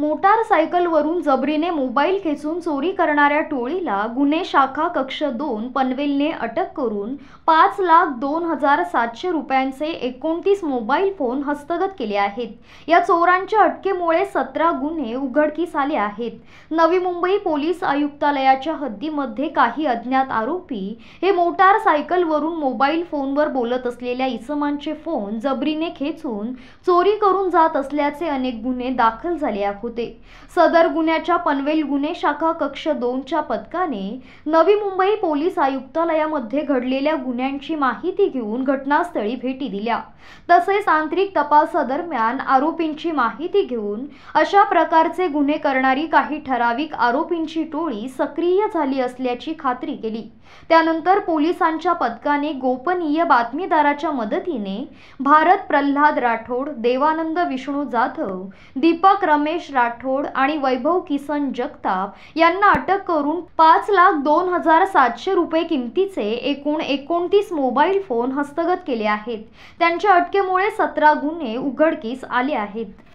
मोटारसायकलवरून जबरीने mobile खेचून चोरी करणाऱ्या टोळीला गुन्हे शाखा कक्ष दोन पनवेलने अटक करून पाच लाख दोन हजार सातशे रुपयांचे एकोणतीस मोबाईल फोन हस्तगत केले आहेत या चोरांच्या अटकेमुळे सतरा गुन्हे उघडकीस आले आहेत नवी मुंबई पोलीस आयुक्तालयाच्या हद्दीमध्ये काही अज्ञात आरोपी हे मोटारसायकलवरून मोबाईल फोनवर बोलत असलेल्या इसमांचे फोन जबरीने खेचून चोरी करून जात असल्याचे अनेक गुन्हे दाखल झाले आहेत होते सदर गुन्ह्याच्या पनवेल गुन्हे शाखा कक्ष दोनच्या पथकाने नवी मुंबई पोलीस आयुक्तालयामध्ये घडलेल्या गुन्ह्यांची माहिती घेऊन घटनास्थळी भेटी दिल्या तसेच आंतरिक तपासादरम्यान आरोपींची माहिती घेऊन अशा प्रकारचे गुन्हे करणारी काही ठराविक आरोपींची टोळी सक्रिय झाली असल्याची खात्री केली त्यानंतर पोलिसांच्या पथकाने गोपनीय बातमीदाराच्या मदतीने भारत प्रल्हाद राठोड देवानंद विष्णू जाधव दीपक रमेश राठोड आणि वैभव किसन जगताप यांना अटक करून पाच लाख दोन हजार सातशे रुपये किमतीचे एकूण एकोणतीस मोबाईल फोन हस्तगत केले आहेत त्यांच्या अटकेमुळे सतरा गुन्हे उघडकीस आले आहेत